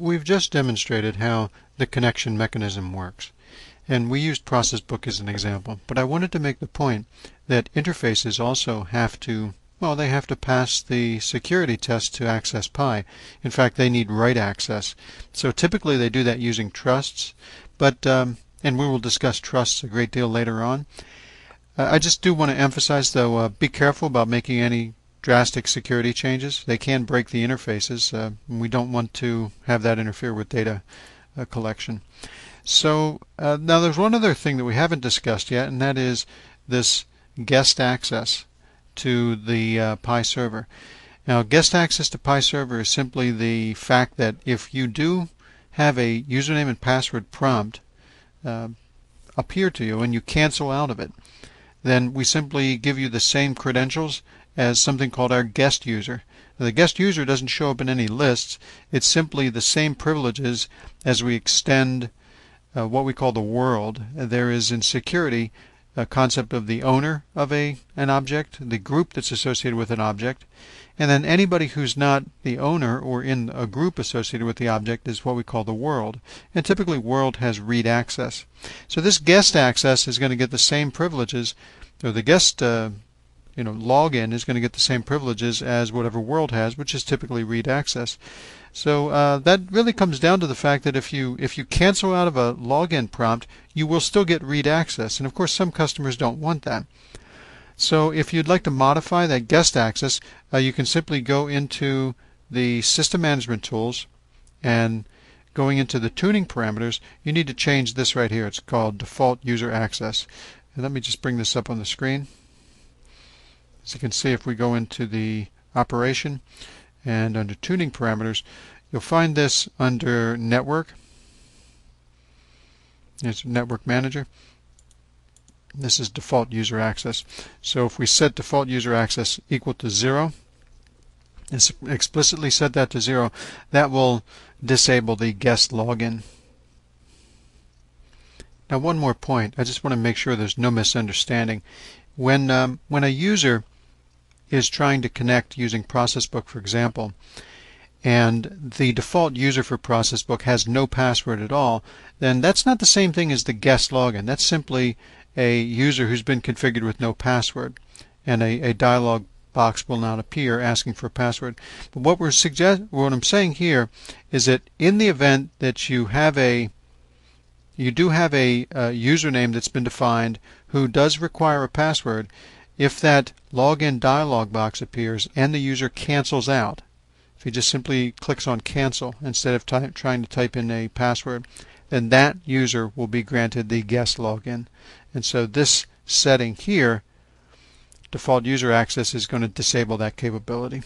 we've just demonstrated how the connection mechanism works. And we used ProcessBook as an example. But I wanted to make the point that interfaces also have to, well, they have to pass the security test to access PI. In fact, they need write access. So typically they do that using trusts, but, um, and we will discuss trusts a great deal later on. Uh, I just do want to emphasize, though, uh, be careful about making any drastic security changes. They can break the interfaces. Uh, we don't want to have that interfere with data uh, collection. So uh, now there's one other thing that we haven't discussed yet, and that is this guest access to the uh, Pi server. Now, guest access to Pi server is simply the fact that if you do have a username and password prompt uh, appear to you and you cancel out of it, then we simply give you the same credentials as something called our guest user. Now, the guest user doesn't show up in any lists. It's simply the same privileges as we extend uh, what we call the world. There is in security a concept of the owner of a an object, the group that's associated with an object, and then anybody who's not the owner or in a group associated with the object is what we call the world. And typically world has read access. So this guest access is going to get the same privileges or the guest uh, you know login is going to get the same privileges as whatever world has, which is typically read access. So uh, that really comes down to the fact that if you if you cancel out of a login prompt, you will still get read access, and of course some customers don't want that. So if you'd like to modify that guest access, uh, you can simply go into the system management tools and going into the tuning parameters, you need to change this right here. It's called default user access. And let me just bring this up on the screen. As you can see, if we go into the operation and under tuning parameters, you'll find this under network. It's network manager. This is default user access. So if we set default user access equal to zero, and explicitly set that to zero, that will disable the guest login. Now one more point, I just want to make sure there's no misunderstanding. When, um, when a user is trying to connect using ProcessBook, for example, and the default user for ProcessBook has no password at all, then that's not the same thing as the guest login. That's simply a user who's been configured with no password, and a, a dialog box will not appear asking for a password. But what we're suggest what I'm saying here is that in the event that you have a you do have a, a username that's been defined who does require a password, if that login dialog box appears and the user cancels out, if he just simply clicks on cancel instead of trying to type in a password, then that user will be granted the guest login. And so this setting here, default user access, is going to disable that capability.